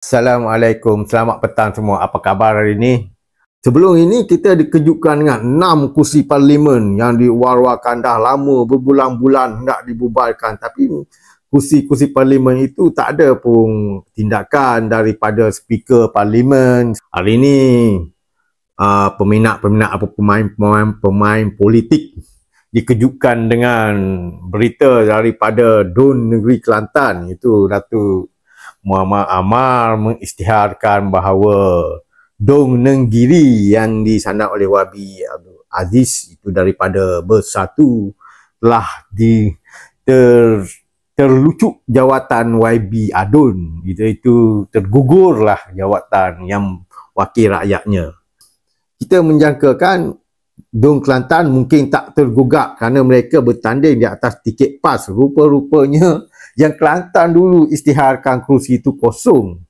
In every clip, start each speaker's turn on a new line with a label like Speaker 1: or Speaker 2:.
Speaker 1: Assalamualaikum, selamat petang semua. Apa khabar hari ini? Sebelum ini kita dikejutkan dengan enam kursi parlimen yang diwarwakan dah lama berbulan-bulan hendak dibubarkan tapi kursi-kursi parlimen itu tak ada pun tindakan daripada speaker parlimen. Hari ini uh, ah, peminat-peminat apa pemain-pemain pemain politik dikejutkan dengan berita daripada Dun Negeri Kelantan itu Datuk Muhammad Amar mengistiharkan bahawa Dong Nenggiri yang disandang oleh Wabi Abdul Aziz itu daripada bersatu telah di ter, terlucuk jawatan YB Adun itu, itu tergugurlah jawatan yang wakil rakyatnya kita menjangkakan Dong Kelantan mungkin tak tergugat kerana mereka bertanding di atas tiket PAS rupa-rupanya yang Kelantan dulu istiharkan kerusi itu kosong.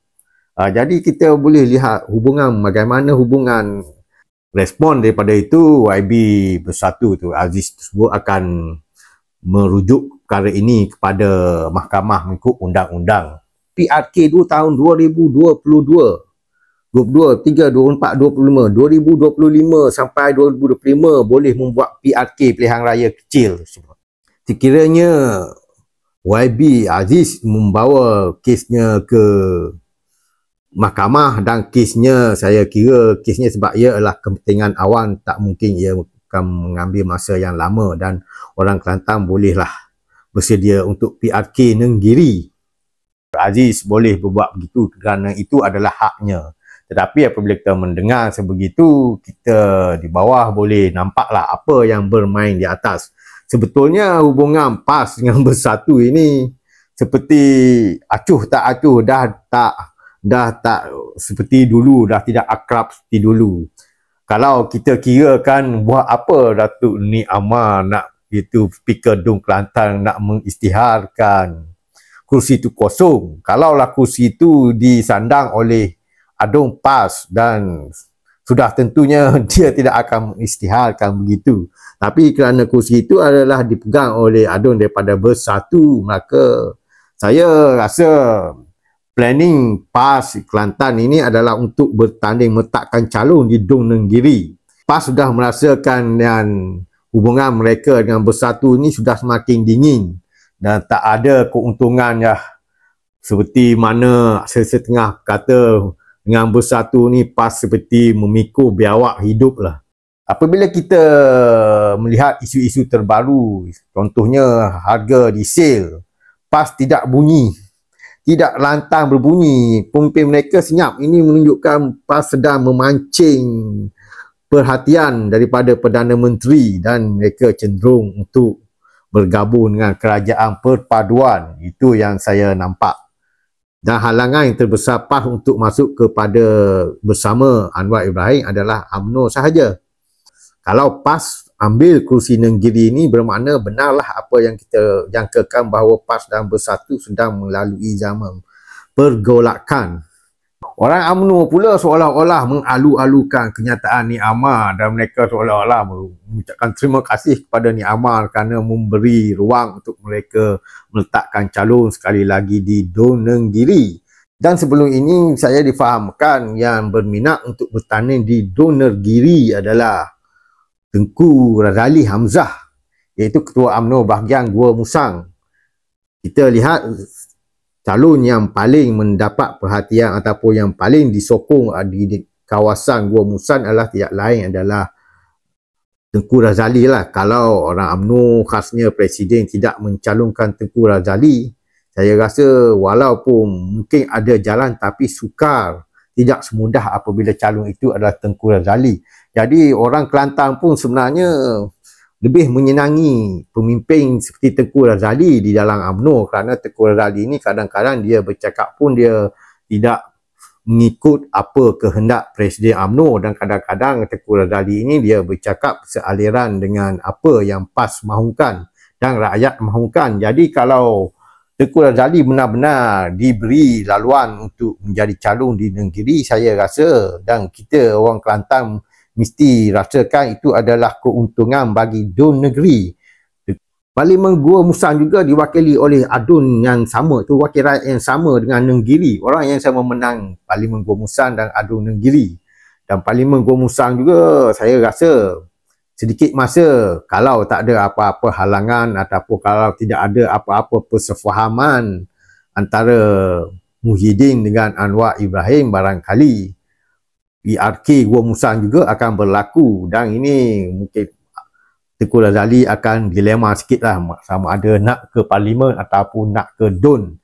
Speaker 1: Ha, jadi kita boleh lihat hubungan bagaimana hubungan respon daripada itu YB bersatu tu Aziz tersebut akan merujuk perkara ini kepada mahkamah mengikut undang-undang PRK 2 tahun 2022 22, 3, 24, 25 2025 sampai 2025 boleh membuat PRK pilihan raya kecil sekiranya YB Aziz membawa kesnya ke mahkamah dan kesnya saya kira kesnya sebab ia adalah kepentingan awan tak mungkin ia akan mengambil masa yang lama dan orang Kelantan bolehlah bersedia untuk PRK Nenggiri Aziz boleh berbuat begitu kerana itu adalah haknya tetapi apabila kita mendengar sebegitu kita di bawah boleh nampaklah apa yang bermain di atas sebetulnya hubungan PAS dengan Bersatu ini seperti acuh tak acuh dah tak dah tak seperti dulu dah tidak akrab seperti dulu kalau kita kira kan buat apa Datuk Ni Amar nak itu Speaker Dun Kelantan nak mengisytiharkan kursi itu kosong kalaulah kursi itu disandang oleh Adung PAS dan sudah tentunya dia tidak akan istihalkan begitu tapi kerana kursi itu adalah dipegang oleh adun daripada bersatu maka saya rasa planning PAS Kelantan ini adalah untuk bertanding meletakkan calon di Dung Negeri. PAS sudah merasakan yang hubungan mereka dengan bersatu ini sudah semakin dingin dan tak ada keuntungan ya seperti mana setengah kata dengan bersatu ni pas seperti memikul biawak hidup lah. Apabila kita melihat isu-isu terbaru, contohnya harga di sale, pas tidak bunyi, tidak lantang berbunyi, pemimpin mereka senyap. Ini menunjukkan pas sedang memancing perhatian daripada Perdana Menteri dan mereka cenderung untuk bergabung dengan kerajaan perpaduan. Itu yang saya nampak dan halangan yang terbesar pas untuk masuk kepada bersama Anwar Ibrahim adalah UMNO sahaja. Kalau PAS ambil kursi negeri ini bermakna benarlah apa yang kita jangkakan bahawa PAS dan Bersatu sedang melalui zaman pergolakan Orang UMNO pula seolah-olah mengalu-alukan kenyataan Ni Amar dan mereka seolah-olah mengucapkan terima kasih kepada Ni Amar kerana memberi ruang untuk mereka meletakkan calon sekali lagi di Doneng Giri. Dan sebelum ini saya difahamkan yang berminat untuk bertanding di Doneng Giri adalah Tengku Razali Hamzah iaitu Ketua UMNO bahagian Gua Musang. Kita lihat calon yang paling mendapat perhatian ataupun yang paling disokong ah, di, di kawasan Gua Musan adalah tidak lain adalah Tengku Razali lah. Kalau orang UMNO khasnya Presiden tidak mencalonkan Tengku Razali, saya rasa walaupun mungkin ada jalan tapi sukar, tidak semudah apabila calon itu adalah Tengku Razali. Jadi orang Kelantan pun sebenarnya lebih menyenangi pemimpin seperti Tengku Razali di dalam UMNO kerana Tengku Razali ni kadang-kadang dia bercakap pun dia tidak mengikut apa kehendak Presiden UMNO dan kadang-kadang Tengku Razali ini dia bercakap sealiran dengan apa yang PAS mahukan dan rakyat mahukan. Jadi kalau Tengku Razali benar-benar diberi laluan untuk menjadi calon di negeri saya rasa dan kita orang Kelantan mesti rasakan itu adalah keuntungan bagi dun negeri Parlimen Gua Musang juga diwakili oleh adun yang sama tu wakil rakyat yang sama dengan Nenggiri orang yang sama menang Parlimen Gua Musang dan adun Nenggiri dan Parlimen Gua Musang juga saya rasa sedikit masa kalau tak ada apa-apa halangan ataupun kalau tidak ada apa-apa persefahaman antara Muhyiddin dengan Anwar Ibrahim barangkali ERK Gua Musang juga akan berlaku dan ini mungkin Tengku Razali akan dilema sikit lah sama ada nak ke parlimen ataupun nak ke Don.